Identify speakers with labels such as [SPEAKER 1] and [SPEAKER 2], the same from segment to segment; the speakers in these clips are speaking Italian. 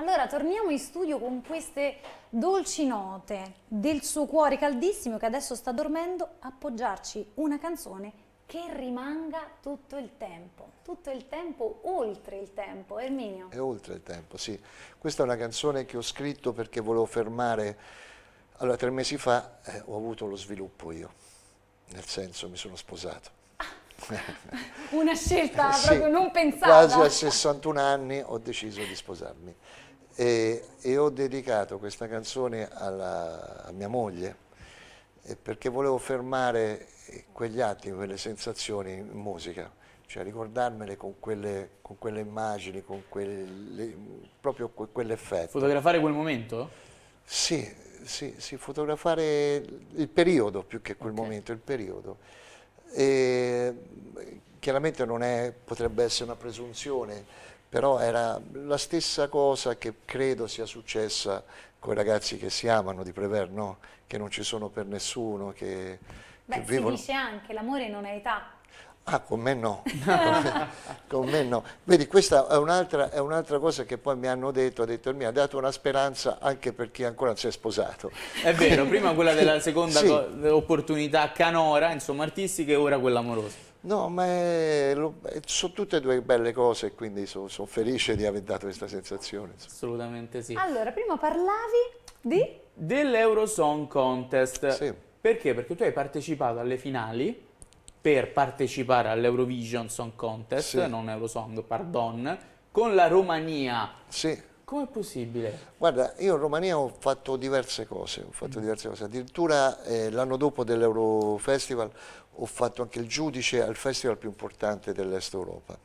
[SPEAKER 1] Allora, torniamo in studio con queste dolci note del suo cuore caldissimo che adesso sta dormendo, appoggiarci una canzone che rimanga tutto il tempo, tutto il tempo, oltre il tempo, Erminio.
[SPEAKER 2] È oltre il tempo, sì. Questa è una canzone che ho scritto perché volevo fermare, allora tre mesi fa eh, ho avuto lo sviluppo io, nel senso mi sono sposato Una scelta eh, sì, proprio non pensata. Quasi a 61 anni ho deciso di sposarmi e, e ho dedicato questa canzone alla, a mia moglie eh, perché volevo fermare eh, quegli atti, quelle sensazioni in musica, cioè ricordarmele con quelle, con quelle immagini, con quelle, proprio quell'effetto. Fotografare quel momento? Sì, sì, sì, fotografare il periodo più che quel okay. momento, il periodo. E chiaramente non è, potrebbe essere una presunzione, però era la stessa cosa che credo sia successa con i ragazzi che si amano di Prever, no? che non ci sono per nessuno, che, Beh, che vivono... si dice
[SPEAKER 1] anche l'amore non è età.
[SPEAKER 2] Ah, con me no. Con me, no. Vedi, questa è un'altra, un cosa che poi mi hanno detto, ha detto, mi ha dato una speranza anche per chi ancora non si è sposato. È vero, prima quella della seconda sì. opportunità canora, insomma, artistica e ora quella amorosa. No, ma è, sono tutte e due belle cose, quindi sono, sono felice di aver dato questa sensazione. Insomma. Assolutamente sì.
[SPEAKER 1] Allora, prima parlavi
[SPEAKER 2] di? Dell'Eurosong
[SPEAKER 3] Contest. Sì. Perché? Perché tu hai partecipato alle finali per partecipare all'Eurovision Song Contest, sì. non Eurosong, pardon, con la Romania. Sì. Com'è possibile?
[SPEAKER 2] Guarda, io in Romania ho fatto diverse cose, fatto mm. diverse cose. addirittura eh, l'anno dopo dell'Eurofestival ho fatto anche il giudice al festival più importante dell'Est Europa.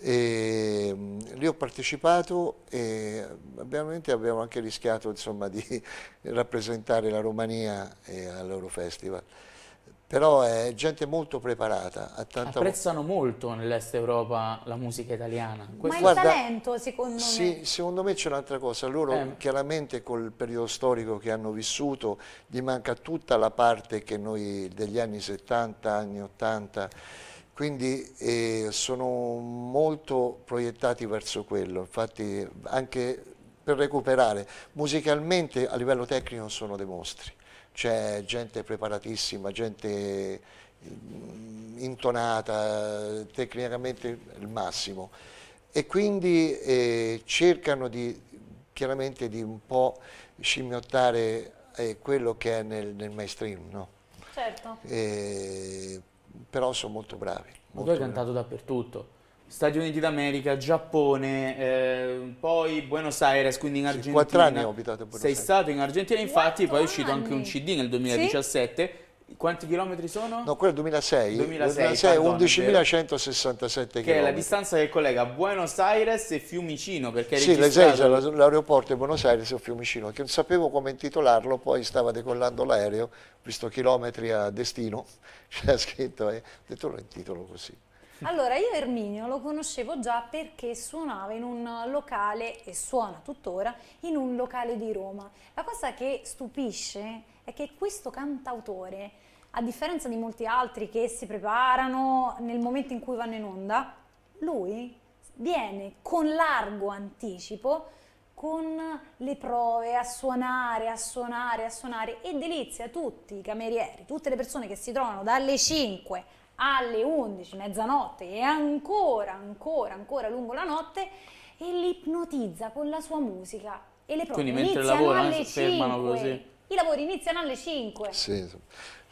[SPEAKER 2] E, mm, lì ho partecipato e mm, ovviamente abbiamo anche rischiato insomma, di rappresentare la Romania eh, all'Eurofestival però è gente molto preparata. Ha tanta Apprezzano molto nell'est Europa la musica italiana. Questo Ma il guarda,
[SPEAKER 1] talento secondo me. sì,
[SPEAKER 2] secondo me c'è un'altra cosa, loro eh. chiaramente col periodo storico che hanno vissuto gli manca tutta la parte che noi degli anni 70, anni 80, quindi eh, sono molto proiettati verso quello, infatti anche per recuperare, musicalmente a livello tecnico sono dei mostri c'è gente preparatissima, gente mm, intonata, tecnicamente il massimo e quindi eh, cercano di, chiaramente di un po' scimmiottare eh, quello che è nel, nel mainstream, no? Certo. Eh, però sono molto bravi.
[SPEAKER 3] Molto Ma tu hai cantato dappertutto. Stati Uniti d'America, Giappone, eh, poi Buenos Aires, quindi in Argentina. quattro anni ho abitato a Buenos Sei stato in Argentina, infatti poi è uscito anche un CD
[SPEAKER 2] nel 2017. Sì? Quanti chilometri sono? No, quello è il 2006. 2006, 2006 11.167 chilometri. Che è la
[SPEAKER 3] distanza che collega Buenos Aires e Fiumicino, perché Sì, registrato...
[SPEAKER 2] l'aeroporto è Buenos Aires o Fiumicino, che non sapevo come intitolarlo, poi stava decollando l'aereo, visto chilometri a destino, c'era scritto, e eh, ho detto lo intitolo così.
[SPEAKER 1] Allora, io Erminio lo conoscevo già perché suonava in un locale, e suona tuttora, in un locale di Roma. La cosa che stupisce è che questo cantautore, a differenza di molti altri che si preparano nel momento in cui vanno in onda, lui viene con largo anticipo con le prove a suonare, a suonare, a suonare e delizia tutti i camerieri, tutte le persone che si trovano dalle 5 alle 11, mezzanotte e ancora, ancora, ancora lungo la notte e li ipnotizza con la sua musica e le prove Quindi mentre lavorano si fermano così. I lavori iniziano alle 5. Sì.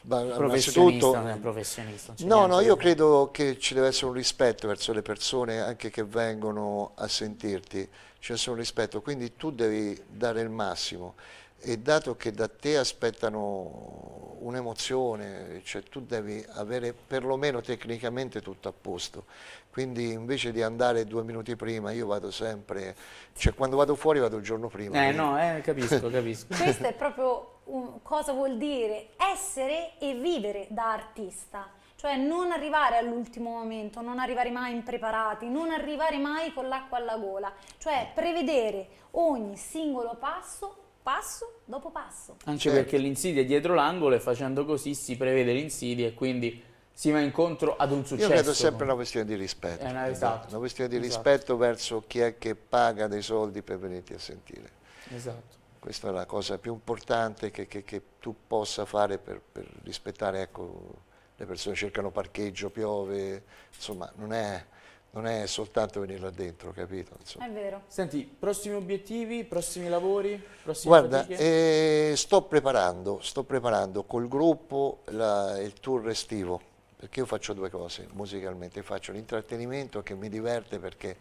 [SPEAKER 2] Ma professionista, non è un professionista. No, no, io credo che ci deve essere un rispetto verso le persone anche che vengono a sentirti, ci deve essere un rispetto, quindi tu devi dare il massimo e dato che da te aspettano un'emozione, cioè tu devi avere perlomeno tecnicamente tutto a posto, quindi invece di andare due minuti prima io vado sempre, cioè quando vado fuori vado il giorno prima. Eh quindi. no, eh, capisco, capisco. Questo è
[SPEAKER 1] proprio un, cosa vuol dire essere e vivere da artista, cioè non arrivare all'ultimo momento, non arrivare mai impreparati, non arrivare mai con l'acqua alla gola, cioè prevedere ogni singolo passo passo dopo passo. Anche certo. perché
[SPEAKER 3] l'insidia è dietro l'angolo e facendo così si prevede l'insidia e quindi si va incontro ad un successo. Io credo sempre una
[SPEAKER 2] questione di rispetto. È eh, una, esatto. una questione di esatto. rispetto verso chi è che paga dei soldi per venirti a sentire. Esatto. Questa è la cosa più importante che, che, che tu possa fare per, per rispettare, ecco, le persone cercano parcheggio, piove, insomma, non è non è soltanto venire là dentro, capito? Insomma.
[SPEAKER 3] È vero. Senti, prossimi obiettivi, prossimi lavori, prossime Guarda,
[SPEAKER 2] eh, sto preparando, sto preparando col gruppo la, il tour estivo, perché io faccio due cose musicalmente, faccio l'intrattenimento che mi diverte perché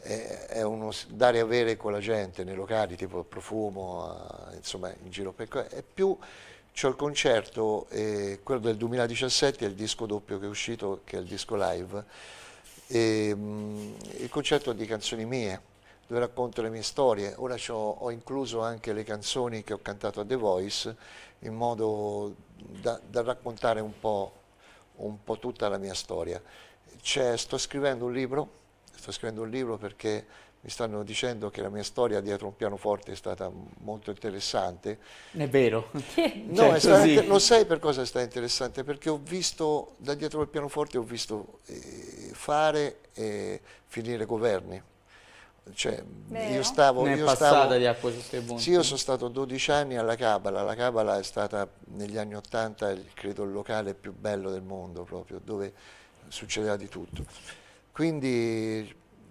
[SPEAKER 2] è, è uno dare a avere con la gente nei locali, tipo profumo, a, eh, insomma in giro per è più C'è il concerto, eh, quello del 2017 è il disco doppio che è uscito, che è il disco live e, ehm, mh, il concetto di canzoni mie, dove racconto le mie storie. Ora ho incluso anche le canzoni che ho cantato a The Voice in modo da, da raccontare un po', un po', tutta la mia storia. sto scrivendo un libro, sto scrivendo un libro perché mi stanno dicendo che la mia storia dietro un pianoforte è stata molto interessante. È vero. no, cioè, è stata, lo sai per cosa è stata interessante? Perché ho visto, da dietro il pianoforte ho visto... Eh, fare e finire governi. Cioè, io stavo, io stavo, di Sì, io sono stato 12 anni alla Cabala. La Cabala è stata negli anni 80 credo il locale più bello del mondo, proprio dove succedeva di tutto. Quindi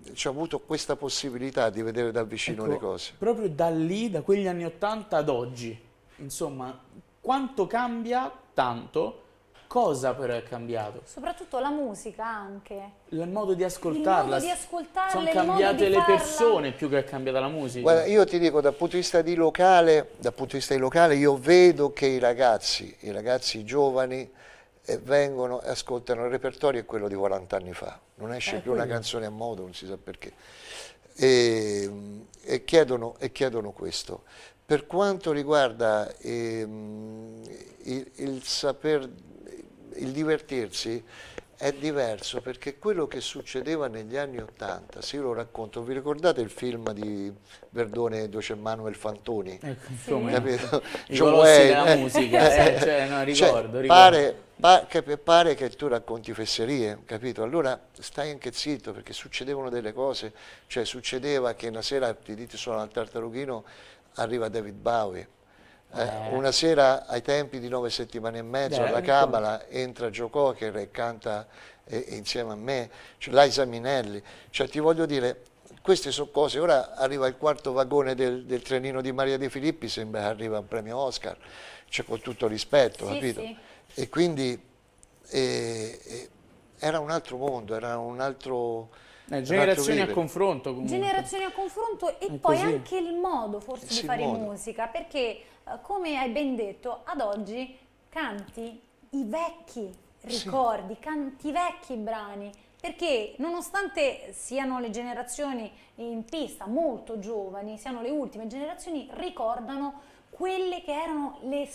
[SPEAKER 2] ci cioè, ho avuto questa possibilità di vedere da vicino ecco, le cose.
[SPEAKER 3] Proprio da lì, da quegli anni 80 ad oggi, insomma, quanto cambia tanto cosa però è cambiato?
[SPEAKER 1] Soprattutto la musica anche.
[SPEAKER 2] Il modo di ascoltarla. Il
[SPEAKER 1] ascoltarla Sono cambiate le farla. persone
[SPEAKER 3] più che è cambiata la musica. Guarda,
[SPEAKER 2] io ti dico, dal punto di vista di locale, dal punto di vista di locale io vedo che i ragazzi, i ragazzi giovani, e eh, vengono e ascoltano il repertorio è quello di 40 anni fa, non esce eh, più quindi. una canzone a modo, non si sa perché. E, ehm, e, chiedono, e chiedono, questo. Per quanto riguarda ehm, il, il saper il divertirsi è diverso perché quello che succedeva negli anni Ottanta, se io lo racconto, vi ricordate il film di Verdone, Doce Manuel Fantoni? Eh, ecco, insomma, capito? I musica, eh, cioè, no, ricordo, cioè, ricordo. Pare, pa, che, pare che tu racconti fesserie, capito? Allora stai anche zitto perché succedevano delle cose, cioè succedeva che una sera ti dite sono al tartarughino, arriva David Bowie, eh, eh, una sera ai tempi di nove settimane e mezzo alla Cabala ecco. entra Gio Cocker e canta eh, insieme a me, cioè, Laisa Minelli, cioè ti voglio dire, queste sono cose, ora arriva il quarto vagone del, del, trenino di Maria De Filippi, sembra che arriva un premio Oscar, cioè con tutto rispetto, sì, capito? Sì. E quindi eh, eh era un altro mondo, era un altro eh, generazioni a confronto comunque. Generazioni
[SPEAKER 1] a confronto e è poi così. anche il modo forse sì, di fare musica, perché eh, come hai ben detto, ad oggi canti i vecchi ricordi, sì. canti i vecchi brani, perché nonostante siano le generazioni in pista molto giovani, siano le ultime generazioni, ricordano quelle che erano le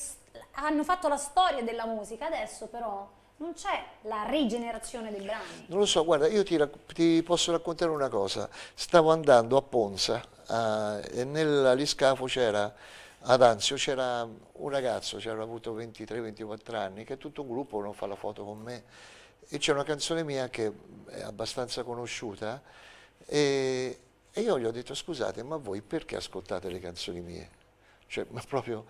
[SPEAKER 1] hanno fatto la storia della musica, adesso però non c'è la rigenerazione dei
[SPEAKER 2] brani. Non lo so, guarda, io ti, ti posso raccontare una cosa. Stavo andando a Ponza a, eh, e nell'aliscafo c'era, ad Anzio, c'era un ragazzo, c'era avuto 23-24 anni, che tutto un gruppo non fa la foto con me. E c'è una canzone mia che è abbastanza conosciuta e, e io gli ho detto scusate, ma voi perché ascoltate le canzoni mie? Cioè, ma proprio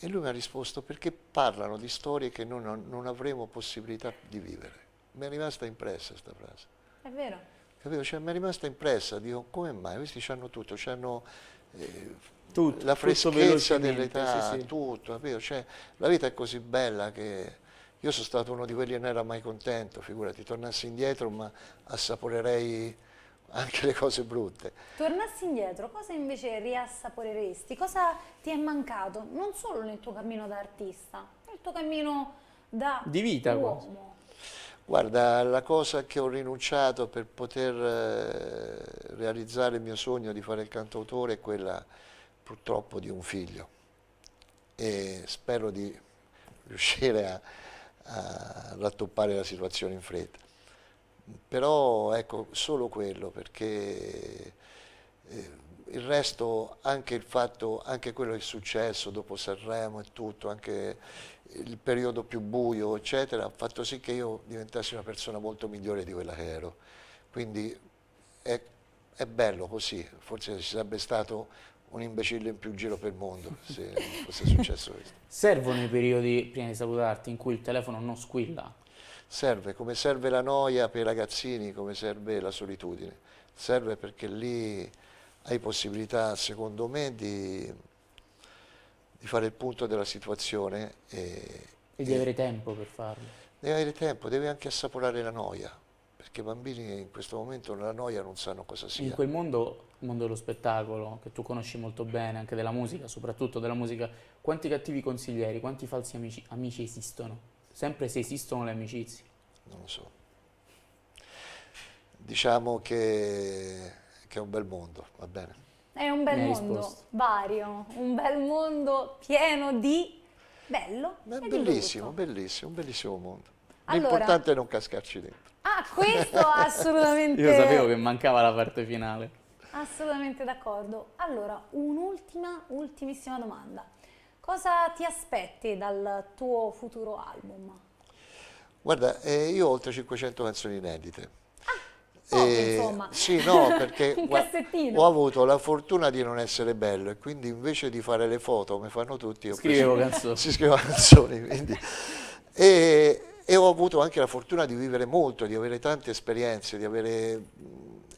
[SPEAKER 2] e lui mi ha risposto perché parlano di storie che non, non avremo possibilità di vivere. Mi è rimasta impressa questa frase. È vero. Capito? Cioè, mi è rimasta impressa, dico come mai? Questi hanno tutto, hanno eh, tutto, la freschezza dell'età, sì, sì. tutto, capito? Cioè, la vita è così bella che... Io sono stato uno di quelli che non era mai contento, figurati, tornassi indietro ma assaporerei anche le cose brutte.
[SPEAKER 1] Tornassi indietro, cosa invece riassaporeresti? Cosa ti è mancato non solo nel tuo cammino da artista, nel tuo cammino da Di vita, uomo?
[SPEAKER 2] Guarda, la cosa che ho rinunciato per poter eh, realizzare il mio sogno di fare il cantautore è quella purtroppo di un figlio e spero di riuscire a, a rattoppare la situazione in fretta però ecco solo quello perché eh, il resto anche il fatto anche quello che è successo dopo Sanremo e tutto anche il periodo più buio eccetera ha fatto sì che io diventassi una persona molto migliore di quella che ero quindi è, è bello così forse ci sarebbe stato un imbecille in più giro per il mondo se fosse successo questo. Servono i periodi, prima di salutarti, in cui il telefono non squilla? serve come serve la noia per i ragazzini, come serve la solitudine, serve perché lì hai possibilità, secondo me, di, di fare il punto della situazione e,
[SPEAKER 3] e di e, avere tempo per farlo.
[SPEAKER 2] Devi avere tempo, devi anche assaporare la noia, perché i bambini in questo momento la noia non sanno cosa sia. In quel mondo, il mondo dello spettacolo,
[SPEAKER 3] che tu conosci molto bene, anche della musica, soprattutto della musica, quanti cattivi consiglieri, quanti falsi amici, amici esistono? sempre se esistono le amicizie? Non
[SPEAKER 2] lo so. Diciamo che, che è un bel mondo, va bene?
[SPEAKER 1] È un bel mondo risposto. vario, un bel mondo pieno di bello. È bellissimo,
[SPEAKER 2] bellissimo, un bellissimo mondo. Allora, L'importante è non cascarci dentro.
[SPEAKER 1] Ah, questo assolutamente. Io sapevo che
[SPEAKER 3] mancava la parte finale.
[SPEAKER 1] Assolutamente d'accordo. Allora, un'ultima, ultimissima domanda. Cosa ti aspetti dal tuo futuro album?
[SPEAKER 2] Guarda, eh, io ho oltre 500 canzoni inedite. Ah, eh, ovvio, insomma. Sì, no, perché ho avuto la fortuna di non essere bello e quindi invece di fare le foto, come fanno tutti, io scrivo canzoni. Si scrivo canzoni, quindi... E, e ho avuto anche la fortuna di vivere molto, di avere tante esperienze, di avere...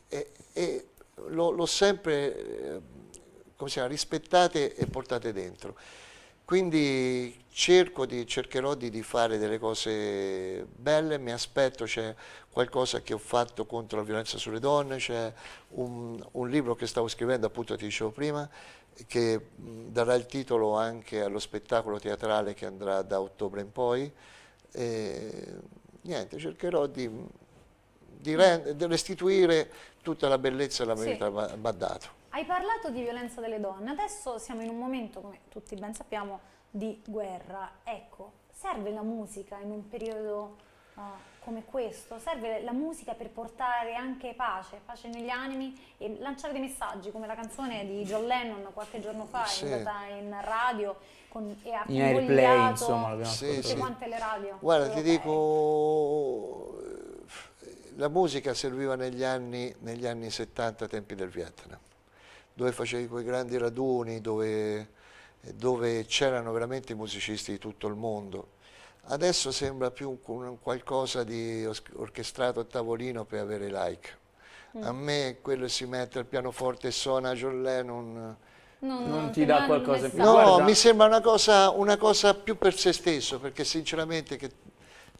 [SPEAKER 2] E, e l'ho sempre, eh, come si chiama, rispettate e portate dentro. Quindi di, cercherò di, di, fare delle cose belle, mi aspetto, c'è qualcosa che ho fatto contro la violenza sulle donne, c'è un, un, libro che stavo scrivendo, appunto ti dicevo prima, che darà il titolo anche allo spettacolo teatrale che andrà da ottobre in poi. E, niente, cercherò di, di, mm. restituire tutta la bellezza e la merita sì. mi ha dato.
[SPEAKER 1] Hai parlato di violenza delle donne, adesso siamo in un momento, come tutti ben sappiamo, di guerra. Ecco, serve la musica in un periodo uh, come questo? Serve la musica per portare anche pace, pace negli animi e lanciare dei messaggi, come la canzone di John Lennon qualche giorno fa, sì. è andata in radio con, e ha in airplay, insomma, l'abbiamo sì, tutte sì. quante le radio. Guarda, ti
[SPEAKER 2] dico... Eh, la musica serviva negli anni, negli anni 70, tempi del Vietnam dove facevi quei grandi raduni, dove, dove c'erano veramente musicisti di tutto il mondo. Adesso sembra più un qualcosa di orchestrato a tavolino per avere like. Mm. A me quello si mette al pianoforte e suona John Lennon. Non, non ti dà qualcosa in più. No, Guarda. mi sembra una cosa, una cosa, più per se stesso, perché sinceramente che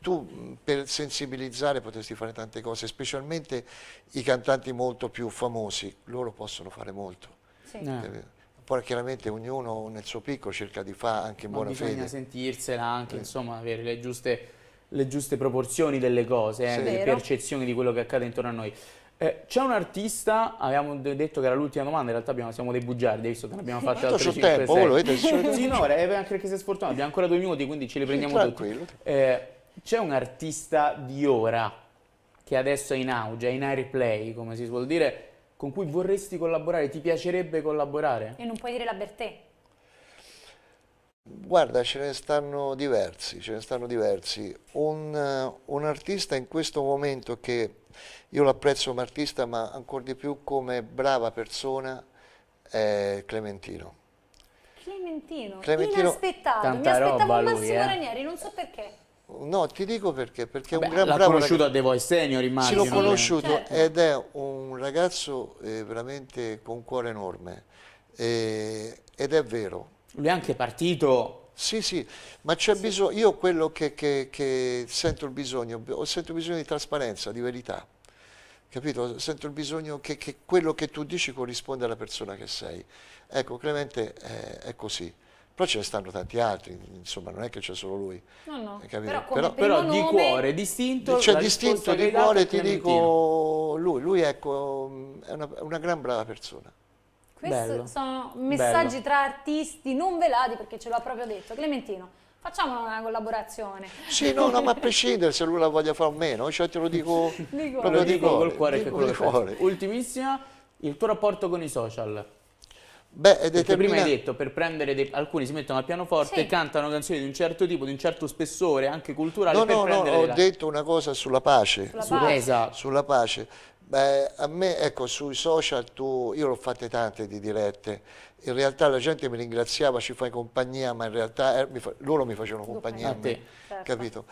[SPEAKER 2] tu per sensibilizzare potresti fare tante cose, specialmente i cantanti molto più famosi, loro possono fare molto. Sì. Eh. Poi chiaramente ognuno nel suo picco cerca di fare anche in buona bisogna fede. Bisogna
[SPEAKER 3] sentirsela anche, eh. insomma, avere le giuste, le giuste, proporzioni delle cose, eh, sì. delle percezioni di quello che accade intorno a noi. Eh, c'è un artista, avevamo detto che era l'ultima domanda, in realtà abbiamo, siamo dei bugiardi, visto che ne abbiamo fatte altre 5 tempo, volete, Sì, no, eh, anche perché sei sfortunato, abbiamo ancora due minuti, quindi ce li prendiamo sì, tutti. Eh, c'è un artista di ora che adesso è in auge, è in airplay, come si suol dire, con cui vorresti collaborare, ti piacerebbe
[SPEAKER 2] collaborare? E
[SPEAKER 1] non puoi dire la Bertè.
[SPEAKER 2] Guarda, ce ne stanno diversi, ce ne stanno diversi. Un, eh, un artista in questo momento che io l'apprezzo come artista, ma ancora di più come brava persona, è Clementino.
[SPEAKER 1] Clementino, Clementino. inaspettato, Tanta mi aspettavo lui, Massimo eh? Ranieri, non so perché.
[SPEAKER 2] No, ti dico perché, perché Vabbè, un gran bravo conosciuto ragazzo. a De Voice Senior, immagino. Sì, l'ho conosciuto certo. ed è un ragazzo eh, veramente con un cuore enorme eh, ed è vero. Lui è anche partito... Sì, sì, ma c'è sì. bisogno, io quello che, che, che sento il bisogno, sento il bisogno di trasparenza, di verità capito? Sento il bisogno che, che, quello che tu dici corrisponda alla persona che sei. Ecco, Clemente è, eh, è così però ce ne stanno tanti altri, insomma non è che c'è solo lui. No, no. Però, però, però nome... di cuore, distinto... Cioè distinto di cuore ti dico lui, lui ecco, è una, una gran brava persona. Questi Bello.
[SPEAKER 1] sono messaggi Bello. tra artisti non velati perché ce l'ha proprio detto. Clementino, facciamo una collaborazione. Sì, no, no, ma a prescindere
[SPEAKER 2] se lui la voglia fare o meno, cioè te lo dico... di cuore. Lo dico col cuore. Dico, che
[SPEAKER 3] Ultimissima, il tuo rapporto con i social. Beh, è determinante. prima hai detto, per prendere dei, alcuni si mettono al pianoforte, sì. cantano canzoni di un certo
[SPEAKER 2] tipo, di un certo spessore, anche culturale. No, no, no, ho la... detto una cosa sulla pace. Sulla, sulla pace. Esatto. Sulla pace. Beh, a me, ecco, sui social tu, io l'ho fatte tante di dirette in realtà la gente mi ringraziava, ci fai compagnia, ma in realtà eh, mi fa, loro mi facevano compagnia me, ah, capito?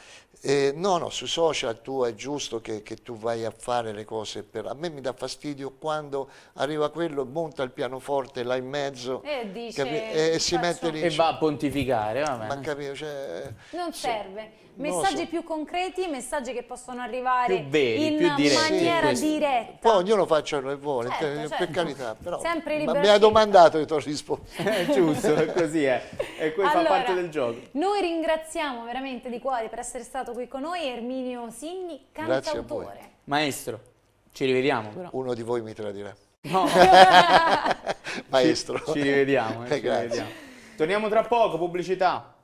[SPEAKER 2] Eh, no, no, sui social tu è giusto che, che, tu vai a fare le cose, per... a me mi dà fastidio quando arriva quello, monta il pianoforte là in mezzo
[SPEAKER 1] e, dice, e, e si mette lì e va a
[SPEAKER 2] pontificare, vabbè. ma capito? Cioè,
[SPEAKER 1] non sì, serve, messaggi so. più concreti, messaggi che possono arrivare più veri, in più diretti, maniera sì, diretta.
[SPEAKER 2] Poi ognuno faccia quello che vuole, certo, per certo. carità, però sempre mi ha domandato, ho detto non È giusto, così è. E poi allora, fa parte del gioco.
[SPEAKER 1] Noi ringraziamo veramente di cuore per essere stato qui con noi Erminio Sinni, cantautore.
[SPEAKER 3] Maestro, ci rivediamo però. Uno di voi mi tradirà. No. Maestro. Ci, ci rivediamo. Eh, ci eh, Torniamo tra poco, pubblicità.